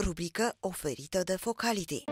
rubrică oferită de Focality.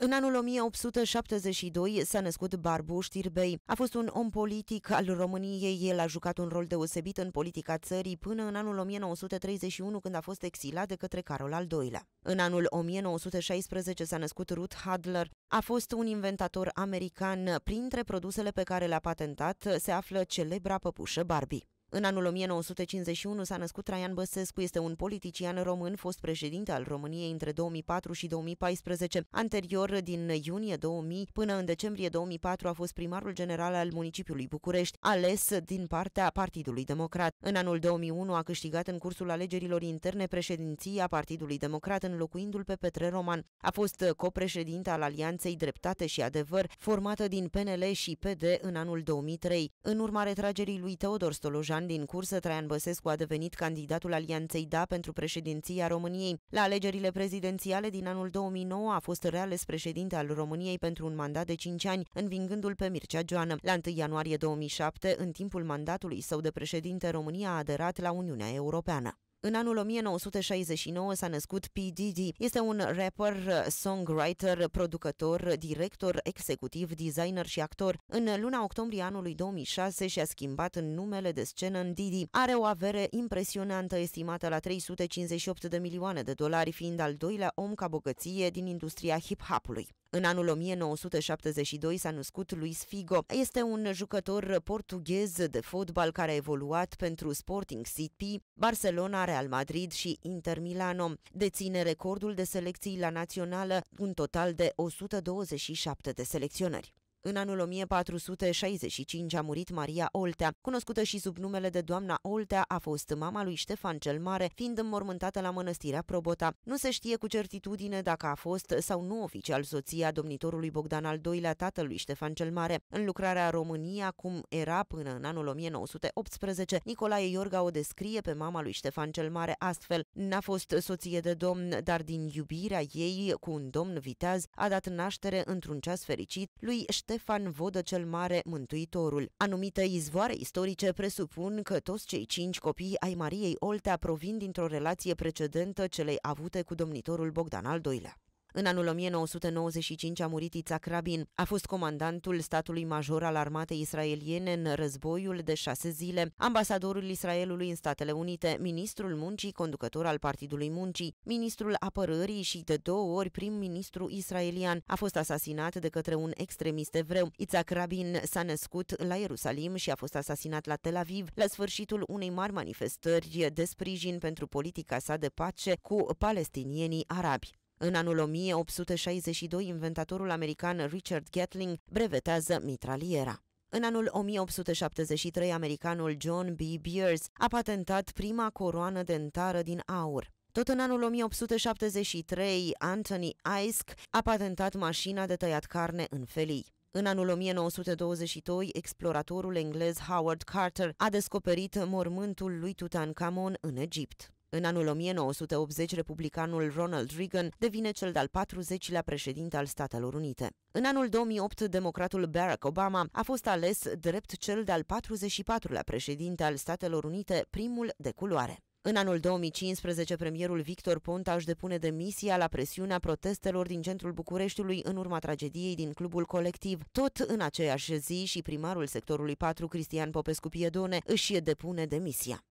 În anul 1872 s-a născut Barbu Știrbei. A fost un om politic al României, el a jucat un rol deosebit în politica țării până în anul 1931 când a fost exilat de către Carol al II-lea. În anul 1916 s-a născut Ruth Hadler, a fost un inventator american. Printre produsele pe care le-a patentat se află celebra păpușă Barbie. În anul 1951 s-a născut Traian Băsescu, este un politician român, fost președinte al României între 2004 și 2014. Anterior, din iunie 2000 până în decembrie 2004, a fost primarul general al municipiului București, ales din partea Partidului Democrat. În anul 2001 a câștigat în cursul alegerilor interne președinția Partidului Democrat, înlocuindu-l pe Petre Roman. A fost copreședinte al Alianței Dreptate și Adevăr, formată din PNL și PD în anul 2003. În urma retragerii lui Teodor Stolojan, ani din cursă, Traian Băsescu a devenit candidatul Alianței DA pentru președinția României. La alegerile prezidențiale din anul 2009 a fost reales președinte al României pentru un mandat de 5 ani, învingându-l pe Mircea Joană. La 1 ianuarie 2007, în timpul mandatului său de președinte, România a aderat la Uniunea Europeană. În anul 1969 s-a născut P. Diddy. Este un rapper, songwriter, producător, director, executiv, designer și actor. În luna octombrie anului 2006 și-a schimbat în numele de scenă în Diddy. Are o avere impresionantă, estimată la 358 de milioane de dolari, fiind al doilea om ca bogăție din industria hip-hopului. În anul 1972 s-a născut Luis Figo. Este un jucător portughez de fotbal care a evoluat pentru Sporting City, Barcelona, Real Madrid și Inter Milano. Deține recordul de selecții la națională, un total de 127 de selecționări. În anul 1465 a murit Maria Oltea, cunoscută și sub numele de Doamna Oltea, a fost mama lui Ștefan cel Mare, fiind înmormântată la mănăstirea Probota. Nu se știe cu certitudine dacă a fost sau nu oficial soția domnitorului Bogdan al II-lea tatălui Ștefan cel Mare. În lucrarea România, cum era până în anul 1918, Nicolae Iorga o descrie pe mama lui Ștefan cel Mare astfel. N-a fost soție de domn, dar din iubirea ei cu un domn viteaz a dat naștere într-un ceas fericit lui Ștefan Ștefan Vodă cel Mare Mântuitorul. Anumite izvoare istorice presupun că toți cei cinci copii ai Mariei Oltea provin dintr-o relație precedentă celei avute cu domnitorul Bogdan al II-lea. În anul 1995 a murit Itzhak Rabin. A fost comandantul statului major al armatei israeliene în războiul de șase zile, ambasadorul Israelului în Statele Unite, ministrul muncii, conducător al Partidului Muncii, ministrul apărării și de două ori prim-ministru israelian. A fost asasinat de către un extremist evreu. Itzhak Rabin s-a născut la Ierusalim și a fost asasinat la Tel Aviv la sfârșitul unei mari manifestări de sprijin pentru politica sa de pace cu palestinienii arabi. În anul 1862, inventatorul american Richard Gatling brevetează mitraliera. În anul 1873, americanul John B. Beers a patentat prima coroană dentară din aur. Tot în anul 1873, Anthony Isk a patentat mașina de tăiat carne în felii. În anul 1922, exploratorul englez Howard Carter a descoperit mormântul lui Tutankhamon în Egipt. În anul 1980, republicanul Ronald Reagan devine cel de-al 40-lea președinte al Statelor Unite. În anul 2008, democratul Barack Obama a fost ales drept cel de-al 44-lea președinte al Statelor Unite, primul de culoare. În anul 2015, premierul Victor Ponta își depune demisia la presiunea protestelor din centrul Bucureștiului în urma tragediei din clubul colectiv. Tot în aceeași zi și primarul sectorului 4, Cristian Popescu Piedone, își depune demisia.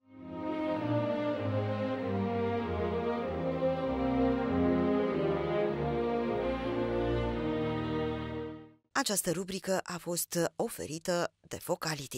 Această rubrică a fost oferită de Focality.